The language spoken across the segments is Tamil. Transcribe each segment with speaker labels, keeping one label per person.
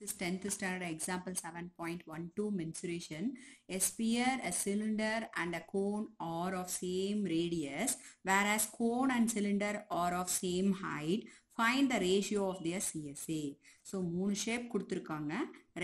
Speaker 1: This 10th standard example 7.12 mensuration. A sphere, a cylinder and a cone are of same radius whereas cone and cylinder are of same height. Find the ratio of their CSA. So மூணு ஷேப் கொடுத்துருக்காங்க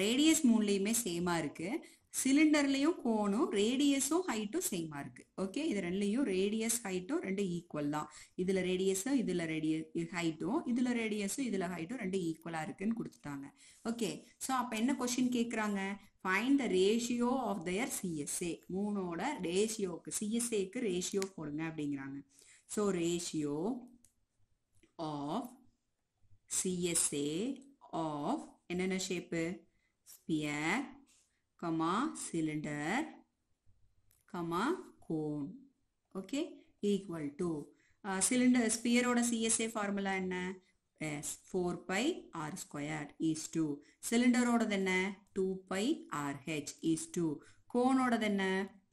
Speaker 1: ரேடியஸ் மூணுலேயுமே சேமாக இருக்குது சிலிண்டர்லயும் கோணும் ரேடியஸும் ஹைட்டும் சேமா இருக்கு ஓகே இது ரெண்டுலயும் ரேடியஸ் ஹைட்டும் ரெண்டு ஈக்குவல் தான் இதுல ரேடியஸும் இதுல ரேடிய ஹைட்டும் இதுல ரேடியஸும் இதுல ஹைட்டும் ரெண்டு ஈக்குவலா இருக்குன்னு கொடுத்துட்டாங்க ஓகே ஸோ அப்ப என்ன கொஸ்டின் கேட்கறாங்க find the ratio of their CSA மூணோட ரேஷியோக்கு சிஎஸ்ஏக்கு ரேஷியோ போடுங்க அப்படிங்கிறாங்க so ratio of CSA of என்னென்ன shape sphere comma cylinder comma cone okay equal to cylinder ஸ்பியரோட சிஎஸ்ஏ ஃபார்முலா என்ன is four pi r square is to சிலிண்டரோடது என்ன two pi r h is to கோனோடது என்ன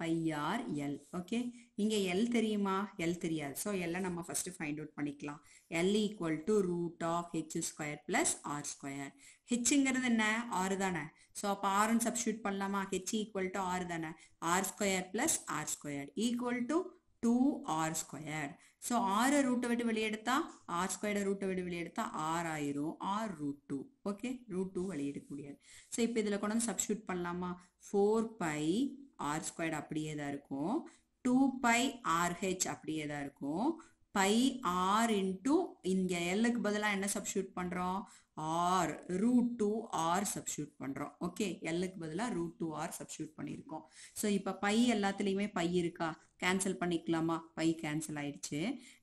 Speaker 1: பைஆர் எல் ஓகே இங்கே எல் தெரியுமா எல் தெரியாது ஸோ எல்லை நம்ம ஃபஸ்ட்டு ஃபைண்ட் அவுட் பண்ணிக்கலாம் L equal to root of h square plus r square ஹெச்ங்கிறது என்ன ஆறு தானே ஸோ அப்போ ஆறுன்னு சப்ஸ்டியூட் பண்ணலாமா ஹெச் ஈக்குவல் டு ஆறு தானே r square plus r square equal to two r square so ஆறு ரூட்டை விட்டு வெளியெடுத்தா ஆர் ஸ்கொயர் ரூட்டை விட்டு வெளியெடுத்தா ஆர் ஆயிரும் r root two okay root two வெளியெடுக்க முடியாது ஸோ இப்போ இதில் கொண்டு வந்து சப்ஸ்டியூட் பண்ணலாமா ஃபோர் பை ஆர் ஸ்கொயர் அப்படியே தான் இருக்கும் டூ பை ஆர்ஹெச் அப்படியே தான் இருக்கும் பை ஆர் இன்ட்டு இங்கே எல்லுக்கு பதிலாக என்ன சப்ஸ்டியூட் பண்ணுறோம் r root two r substitute பண்ணுறோம் ஓகே எல்லுக்கு பதிலாக ரூட் டூ ஆர் சப்ஸ்டியூட் பண்ணியிருக்கோம் ஸோ இப்போ பை எல்லாத்துலேயுமே பை இருக்கா கேன்சல் பண்ணிக்கலாமா பை கேன்சல் ஆயிடுச்சு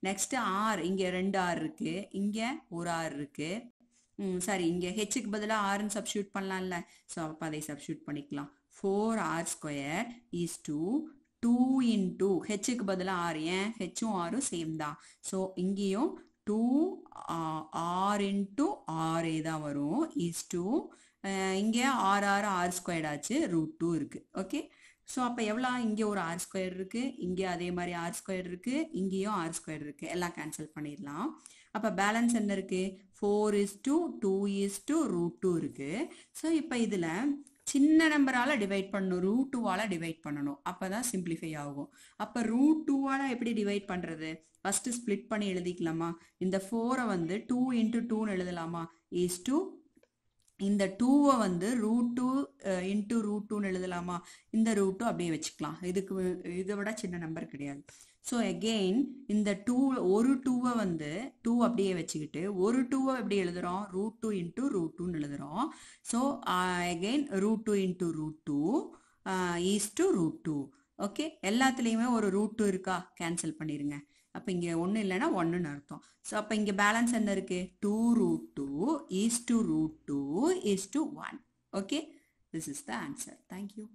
Speaker 1: நெக்ஸ்ட்டு ஆர் இங்கே ரெண்டு ஆர் இருக்குது இங்கே ஒரு ஆர் இருக்குது சாரி இங்கே ஹெச்சுக்கு பதிலாக ஆர்னு சப்ஷூட் பண்ணலாம்ல ஸோ அப்போ அதை சப்ஸ்டியூட் பண்ணிக்கலாம் four r square is to two into ஹெச்சுக்கு பதிலாக ஆர் ஏன் ஹெச்சும் ஆரும் சேம் தான் ஸோ இங்கேயும் டூ ஆர் இன்ட்டு ஆர் தான் வரும் இஸ் டூ இங்கே ஆர் ஆர் ஆர் ஸ்கொயர்ட் ஆச்சு ரூட் டூ இருக்குது ஓகே ஸோ அப்போ எவ்வளோ இங்கே ஒரு ஆர் ஸ்கொயர் இருக்குது இங்கே அதே மாதிரி ஆர் ஸ்கொயர் இருக்குது இங்கேயும் ஆர் ஸ்கொயர் இருக்குது எல்லாம் கேன்சல் பண்ணிடலாம் அப்போ பேலன்ஸ் என்ன இருக்குது four is to two is to root two இருக்குது ஸோ இப்போ இதில் சின்ன நம்பரால் டிவைட் பண்ணணும் ரூட் டூவால் டிவைட் பண்ணணும் அப்பதான் சிம்பிளிஃபை ஆகும் அப்போ ரூட் டூவால் எப்படி டிவைட் பண்ணுறது ஃபஸ்ட்டு ஸ்ப்ளிட் பண்ணி எழுதிக்கலாமா இந்த ஃபோரை வந்து டூ இன்டூ டூன்னு எழுதலாமா இஸ் டூ இந்த டூவை வந்து ரூட் டூ இன்டூ ரூட் டூன்னு எழுதலாமா இந்த ரூட் டூ அப்படியே வச்சுக்கலாம் இதுக்கு இதை விட சின்ன நம்பர் கிடையாது ஸோ அகெயின் இந்த டூ ஒரு டூவை வந்து டூ அப்படியே வச்சுக்கிட்டு ஒரு டூவை எப்படி எழுதுகிறோம் ரூட் டூ இன்ட்டு ரூட் டூன்னு எழுதுகிறோம் so again root two into root two is to root two okay எல்லாத்துலேயுமே ஒரு ரூட் டூ இருக்கா கேன்சல் பண்ணிடுங்க அப்போ இங்கே ஒன்று இல்லைன்னா ஒன்றுன்னு அர்த்தம் ஸோ அப்போ இங்கே பேலன்ஸ் என்ன இருக்குது two root two is to root two is to one okay this is the answer thank you